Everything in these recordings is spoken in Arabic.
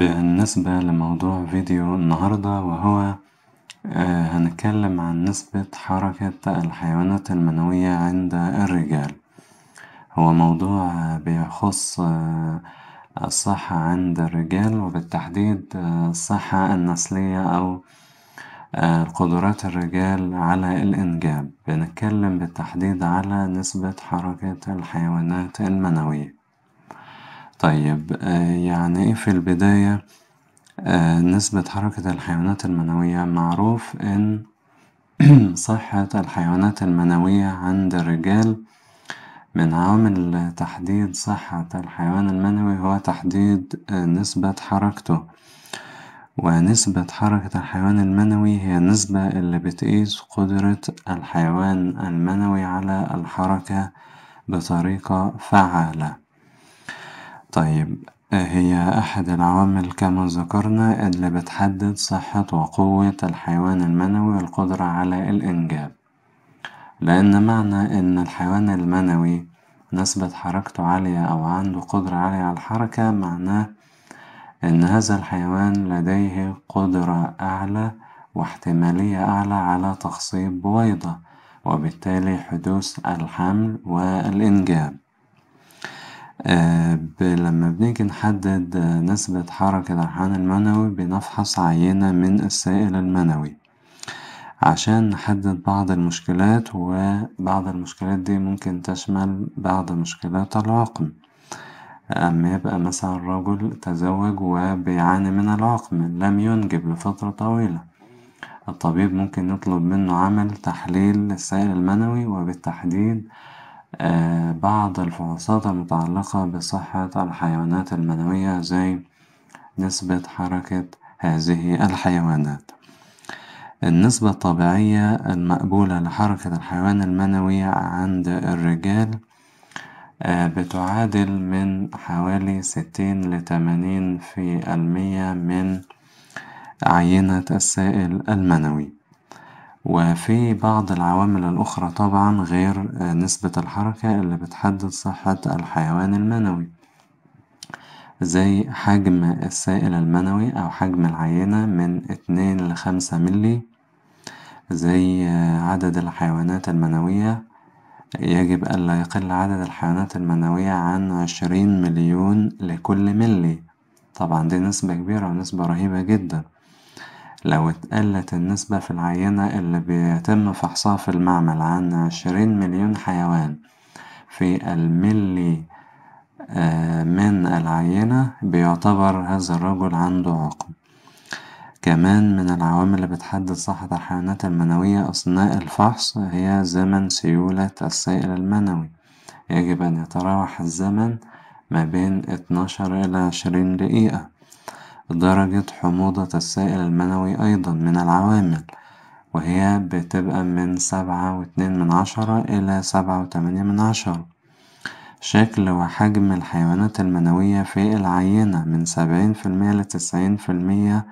بالنسبة لموضوع فيديو النهاردة وهو آه، هنتكلم عن نسبة حركة الحيوانات المنوية عند الرجال هو موضوع بيخص آه، الصحة عند الرجال وبالتحديد آه، الصحة النسلية أو قدرات الرجال على الإنجاب بنتكلم بالتحديد على نسبة حركة الحيوانات المنوية. طيب آه، يعني ايه في البداية آه، نسبة حركة الحيوانات المنوية معروف إن صحة الحيوانات المنوية عند الرجال من عوامل تحديد صحة الحيوان المنوي هو تحديد آه، نسبة حركته ونسبة حركة الحيوان المنوي هي النسبة اللي بتقيس قدرة الحيوان المنوي على الحركة بطريقة فعالة طيب آه، هي أحد العوامل كما ذكرنا اللي بتحدد صحة وقوة الحيوان المنوي والقدرة على الإنجاب لأن معنى إن الحيوان المنوي نسبة حركته عالية أو عنده قدرة عالية على الحركة معناه إن هذا الحيوان لديه قدرة أعلى واحتمالية أعلى على تخصيب بويضة وبالتالي حدوث الحمل والإنجاب آه، لما بنيجي نحدد نسبة آه، حركة الريحان المنوي بنفحص عينة من السائل المنوي عشان نحدد بعض المشكلات وبعض المشكلات دي ممكن تشمل بعض مشكلات العقم أما يبقى مثلا رجل تزوج وبيعاني من العقم لم ينجب لفترة طويلة الطبيب ممكن يطلب منه عمل تحليل السائل المنوي وبالتحديد آه، بعض الفحوصات المتعلقة بصحة الحيوانات المنوية زي نسبة حركة هذه الحيوانات النسبة الطبيعية المقبولة لحركة الحيوان المنوي عند الرجال آه، بتعادل من حوالي ستين لتمانين في المية من عينة السائل المنوي وفي بعض العوامل الأخرى طبعا غير آه، نسبة الحركة اللي بتحدد صحة الحيوان المنوي زي حجم السائل المنوي أو حجم العينة من اتنين لخمسة ملي زي آه، عدد الحيوانات المنوية يجب ألا يقل عدد الحيوانات المنوية عن عشرين مليون لكل ملي طبعا دي نسبة كبيرة ونسبة رهيبة جدا. لو اتقلت النسبة في العينة اللي بيتم فحصها في المعمل عن عشرين مليون حيوان في الملي آه، من العينة بيعتبر هذا الرجل عنده عقم كمان من العوامل اللي بتحدد صحة الحيوانات المنوية أثناء الفحص هي زمن سيولة السائل المنوي يجب أن يتراوح الزمن ما بين اتناشر إلى عشرين دقيقة درجة حموضة السائل المنوي أيضا من العوامل وهي بتبقى من سبعة واتنين من عشرة إلى سبعة وتمانية من عشرة شكل وحجم الحيوانات المنوية في العينة من سبعين في المية لتسعين في المية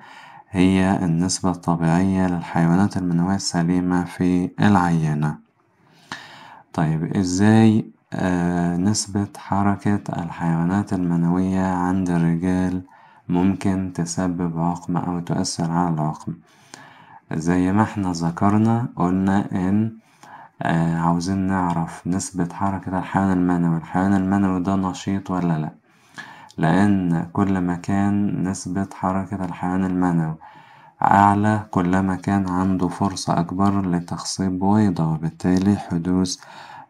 هي النسبة الطبيعية للحيوانات المنوية السليمة في العينة طيب ازاي آه، نسبة حركة الحيوانات المنوية عند الرجال ممكن تسبب عقم أو تؤثر على العقم زي ما احنا ذكرنا قلنا إن آه عاوزين نعرف نسبة حركة الحيوان المنوي الحيوان المنوي ده نشيط ولا لأ لأن كل ما كان نسبة حركة الحيوان المنوي أعلى كلما كان عنده فرصة أكبر لتخصيب بويضة وبالتالي حدوث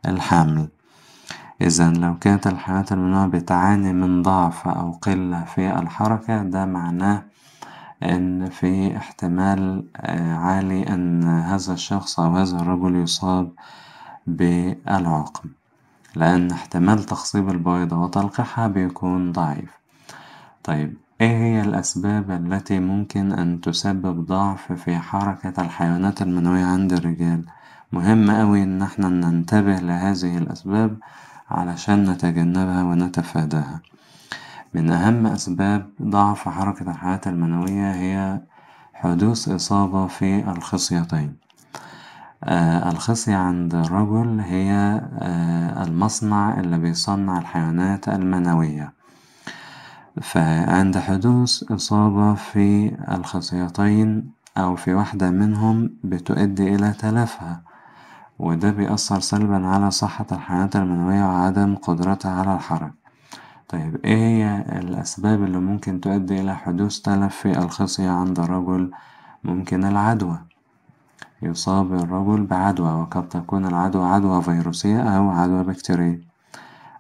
الحمل إذا لو كانت الحيوانات المنوعة بتعاني من ضعف أو قلة في الحركة ده معناه إن في احتمال آه، عالي أن هذا الشخص أو هذا الرجل يصاب بالعقم لأن احتمال تخصيب البويضة وتلقيحها بيكون ضعيف طيب ايه هي الأسباب التي ممكن أن تسبب ضعف في حركة الحيوانات المنوية عند الرجال؟ مهم أوي إن احنا ننتبه لهذه الأسباب علشان نتجنبها ونتفاداها من أهم أسباب ضعف حركة الحياة المنوية هي حدوث إصابة في الخصيتين آه، الخصية عند الرجل هي آه، المصنع اللي بيصنع الحيوانات المنوية فعند حدوث إصابة في الخصيتين أو في واحدة منهم بتؤدي إلى تلفها وده بيأثر سلبا على صحة الحيوانات المنوية وعدم قدرتها على الحركة طيب ايه هي الأسباب اللي ممكن تؤدي إلى حدوث تلف في الخصية عند رجل ممكن العدوى يصاب الرجل بعدوى وقد تكون العدوى عدوى فيروسية أو عدوى بكتيرية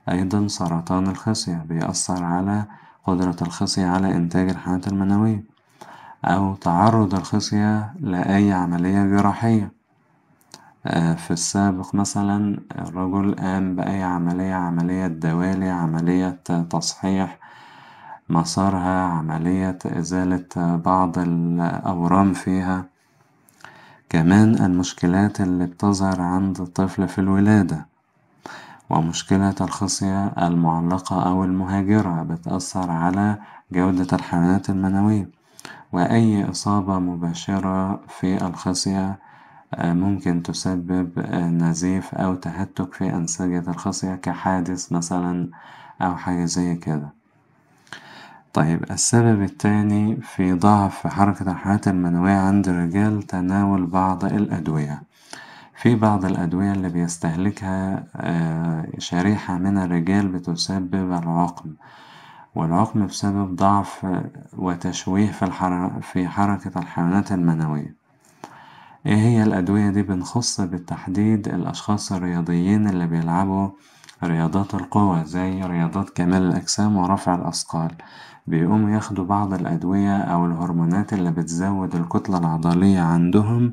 أيضا سرطان الخصية بيأثر على قدرة الخصية على إنتاج الحيوانات المنوية أو تعرض الخصية لأي عملية جراحية آه، في السابق مثلا الرجل قام بأي عملية عملية دوالي عملية تصحيح مسارها عملية إزالة بعض الأورام فيها كمان المشكلات اللي بتظهر عند الطفل في الولادة ومشكلة الخصية المعلقة أو المهاجرة بتأثر على جودة الحيوانات المنوية وأي إصابة مباشرة في الخصية ممكن تسبب نزيف أو تهتك في أنسجة الخصية كحادث مثلا أو حاجة زي كده طيب السبب التاني في ضعف حركة الحياة المنوية عند الرجال تناول بعض الأدوية في بعض الأدوية اللي بيستهلكها آه، شريحة من الرجال بتسبب العقم والعقم بسبب ضعف وتشويه في, في حركة الحيوانات المنوية إيه هي الأدوية دي بنخص بالتحديد الأشخاص الرياضيين اللي بيلعبوا رياضات القوى زي رياضات كمال الأجسام ورفع الأثقال بيقوموا ياخدوا بعض الأدوية أو الهرمونات اللي بتزود الكتلة العضلية عندهم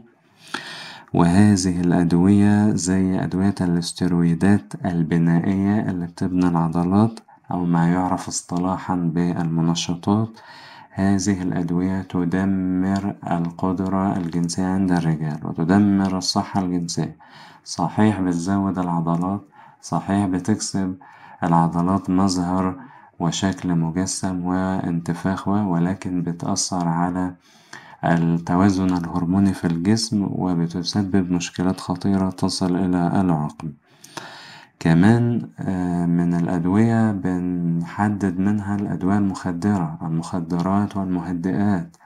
وهذه الأدوية زي أدوية الاسترويدات البنائية اللي بتبني العضلات أو ما يعرف اصطلاحا بالمنشطات هذه الأدوية تدمر القدرة الجنسية عند الرجال وتدمر الصحة الجنسية صحيح بتزود العضلات صحيح بتكسب العضلات مظهر وشكل مجسم وانتفاخ ولكن بتأثر على التوازن الهرموني في الجسم وبتسبب مشكلات خطيرة تصل إلى العقم كمان آه، من الأدوية بنحدد منها الأدوية المخدرة المخدرات والمهدئات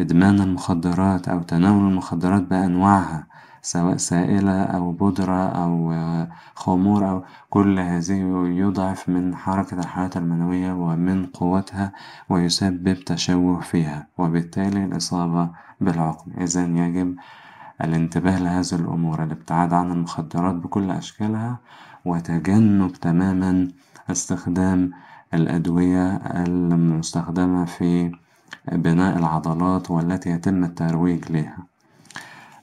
إدمان المخدرات أو تناول المخدرات بأنواعها سواء سائلة أو بودرة أو آه، خمور أو كل هذه يضعف من حركة الحياة المنوية ومن قوتها ويسبب تشوه فيها وبالتالي الإصابة بالعقم إذن يجب الانتباه لهذه الأمور الابتعاد عن المخدرات بكل أشكالها وتجنب تماما استخدام الأدوية المستخدمة في بناء العضلات والتي يتم الترويج لها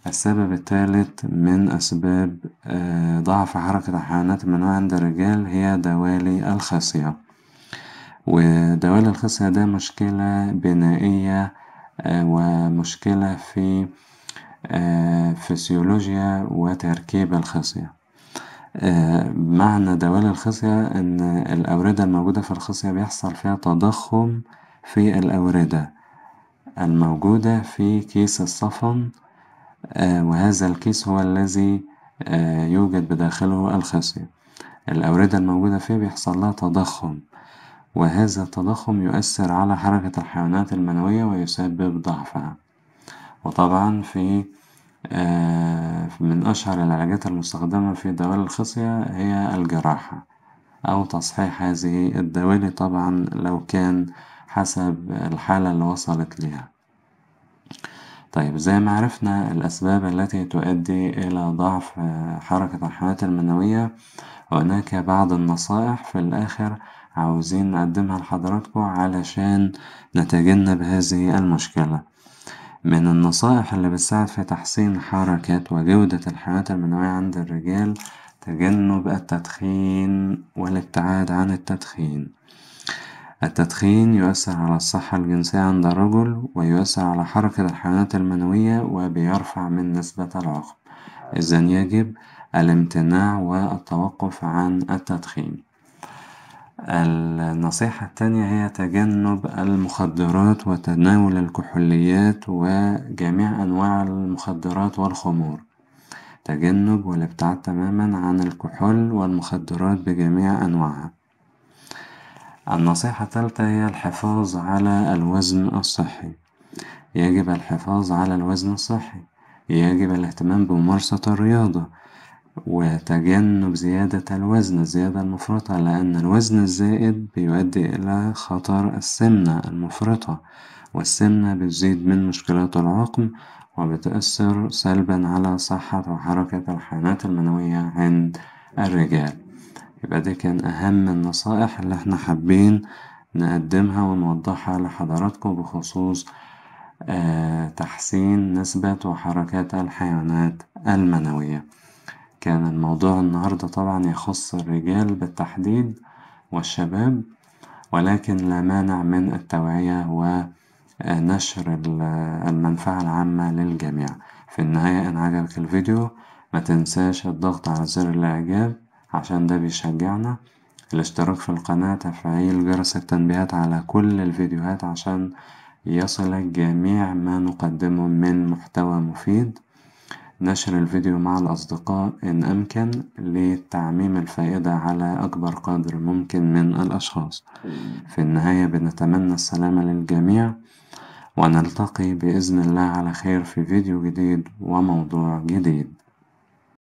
السبب الثالث من أسباب آه، ضعف حركة حيوانات المناعة عند الرجال هي دوالي الخصية ودوالي الخصية ده مشكلة بنائية آه، ومشكلة في آه، فسيولوجيا وتركيب الخصية آه، معنى دوال الخصية إن الأوردة الموجودة في الخصية بيحصل فيها تضخم في الأوردة الموجودة في كيس الصفن آه، وهذا الكيس هو الذي يوجد بداخله الخصية الأوردة الموجودة فيه بيحصل لها تضخم وهذا التضخم يؤثر على حركة الحيوانات المنوية ويسبب ضعفها وطبعا في آه، من أشهر العلاجات المستخدمة في دوالي الخصية هي الجراحة أو تصحيح هذه الدوالي طبعا لو كان حسب الحالة اللي وصلت ليها طيب زي ما عرفنا الأسباب التي تؤدي إلى ضعف آه، حركة الحياة المنوية هناك بعض النصائح في الآخر عاوزين نقدمها لحضراتكم علشان نتجنب هذه المشكلة من النصائح اللي بتساعد في تحسين حركة وجودة الحياة المنوية عند الرجال تجنب التدخين والابتعاد عن التدخين التدخين يؤثر على الصحة الجنسية عند الرجل ويؤثر على حركة الحيوانات المنوية وبيرفع من نسبة العقم إذا يجب الامتناع والتوقف عن التدخين النصيحة التانية هي تجنب المخدرات وتناول الكحوليات وجميع أنواع المخدرات والخمور تجنب والابتعاد تماما عن الكحول والمخدرات بجميع أنواعها النصيحة التالتة هي الحفاظ على الوزن الصحي يجب الحفاظ على الوزن الصحي يجب الاهتمام بممارسة الرياضة وتجنب زيادة الوزن الزيادة المفرطة لأن الوزن الزائد بيؤدي إلى خطر السمنة المفرطة والسمنة بتزيد من مشكلات العقم وبتأثر سلبا على صحة وحركة الحيوانات المنوية عند الرجال يبقى دي كان أهم النصائح اللي احنا حابين نقدمها ونوضحها لحضراتكم بخصوص آه، تحسين نسبة وحركات الحيوانات المنوية كان الموضوع النهاردة طبعا يخص الرجال بالتحديد والشباب ولكن لا مانع من التوعية ونشر المنفعة العامة للجميع في النهاية إن عجبك الفيديو ما تنساش الضغط على زر الإعجاب عشان ده بيشجعنا الاشتراك في القناة تفعيل جرس التنبيهات على كل الفيديوهات عشان يصلك جميع ما نقدمه من محتوى مفيد نشر الفيديو مع الأصدقاء إن أمكن لتعميم الفائدة على أكبر قدر ممكن من الأشخاص في النهاية بنتمنى السلامة للجميع ونلتقي بإذن الله على خير في فيديو جديد وموضوع جديد